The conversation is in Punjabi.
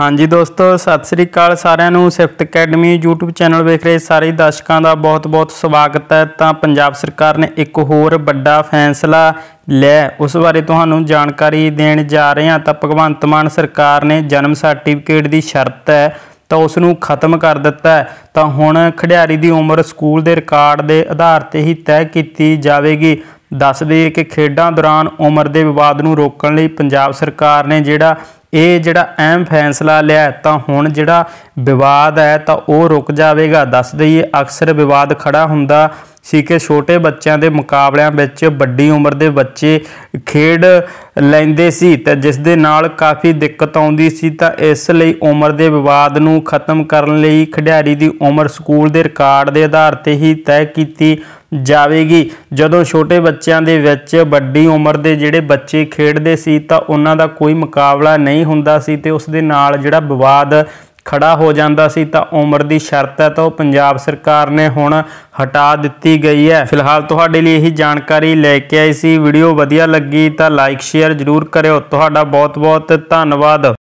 ਹਾਂਜੀ ਦੋਸਤੋ ਸਤਿ ਸ੍ਰੀ ਅਕਾਲ ਸਾਰਿਆਂ ਨੂੰ ਸਿਫਟ ਅਕੈਡਮੀ YouTube ਚੈਨਲ ਵੇਖ ਰਹੇ ਸਾਰੇ ਦਰਸ਼ਕਾਂ ਦਾ ਬਹੁਤ-ਬਹੁਤ ਸਵਾਗਤ ਹੈ ਤਾਂ ਪੰਜਾਬ ਸਰਕਾਰ ਨੇ ਇੱਕ ਹੋਰ ਵੱਡਾ ਫੈਸਲਾ ਲੈ ਉਸ ਬਾਰੇ ਤੁਹਾਨੂੰ ਜਾਣਕਾਰੀ ਦੇਣ ਜਾ ਰਹੇ ਹਾਂ ਤਾਂ ਭਗਵੰਤ ਮਾਨ ਸਰਕਾਰ ਨੇ ਜਨਮ ਸਰਟੀਫਿਕੇਟ ਦੀ ਸ਼ਰਤ ਹੈ ਤਾਂ ਉਸ ਨੂੰ ਖਤਮ ਕਰ ਦਿੱਤਾ ਤਾਂ ਹੁਣ ਖਿਡਾਰੀ ਦੀ ਉਮਰ ਸਕੂਲ ਦੇ ਰਿਕਾਰਡ ਦੇ ਆਧਾਰ ਤੇ ਹੀ ਤੈਅ ਕੀਤੀ ਜਾਵੇਗੀ ਦੱਸ ਕਿ ਖੇਡਾਂ ਦੌਰਾਨ ਉਮਰ ਦੇ ਵਿਵਾਦ ਨੂੰ ਰੋਕਣ ਲਈ ਪੰਜਾਬ ਸਰਕਾਰ ਨੇ ਜਿਹੜਾ ਇਹ ਜਿਹੜਾ ਐਮ ਫੈਸਲਾ ਲਿਆ ਤਾਂ ਹੁਣ ਜਿਹੜਾ ਵਿਵਾਦ ਹੈ ਤਾਂ ਉਹ ਰੁਕ ਜਾਵੇਗਾ ਦੱਸ ਦਈਏ ਅਕਸਰ ਵਿਵਾਦ ਖੜਾ ਹੁੰਦਾ ਸੀ ਕਿ ਛੋਟੇ ਬੱਚਿਆਂ ਦੇ ਮੁਕਾਬਲਿਆਂ ਵਿੱਚ ਵੱਡੀ ਉਮਰ ਦੇ ਬੱਚੇ ਖੇਡ ਲੈਂਦੇ ਸੀ ਤੇ ਜਿਸ ਦੇ ਨਾਲ ਕਾਫੀ ਦਿੱਕਤ ਆਉਂਦੀ ਸੀ ਤਾਂ ਇਸ ਲਈ ਉਮਰ ਦੇ ਵਿਵਾਦ ਨੂੰ ਖਤਮ ਕਰਨ ਲਈ ਖਿਡਾਰੀ ਦੀ ਉਮਰ ਸਕੂਲ ਦੇ ਰਿਕਾਰਡ ਦੇ ਆਧਾਰ ਤੇ ਹੀ ਤੈਅ ਕੀਤੀ ਜਾਵੇਗੀ ਜਦੋਂ ਛੋਟੇ ਬੱਚਿਆਂ ਦੇ ਵਿੱਚ ਵੱਡੀ ਉਮਰ ਦੇ ਜਿਹੜੇ ਬੱਚੇ ਖੇਡਦੇ ਸੀ ਤਾਂ ਉਹਨਾਂ ਦਾ ਕੋਈ ਮੁਕਾਬਲਾ ਨਹੀਂ ਹੁੰਦਾ ਸੀ ਤੇ ਉਸ ਦੇ ਨਾਲ ਜਿਹੜਾ ਵਿਵਾਦ ਖੜਾ ਹੋ ਜਾਂਦਾ ਸੀ ਤਾਂ ਉਮਰ ਦੀ ਸ਼ਰਤ ਹੈ ਤਾਂ ਉਹ ਪੰਜਾਬ ਸਰਕਾਰ ਨੇ ਹੁਣ ਹਟਾ ਦਿੱਤੀ ਗਈ ਹੈ ਫਿਲਹਾਲ ਤੁਹਾਡੇ ਲਈ ਇਹੀ ਜਾਣਕਾਰੀ ਲੈ ਕੇ ਆਈ ਸੀ ਵੀਡੀਓ ਵਧੀਆ ਲੱਗੀ ਤਾਂ ਲਾਈਕ ਸ਼ੇਅਰ ਜ਼ਰੂਰ ਕਰਿਓ ਤੁਹਾਡਾ ਬਹੁਤ ਬਹੁਤ ਧੰਨਵਾਦ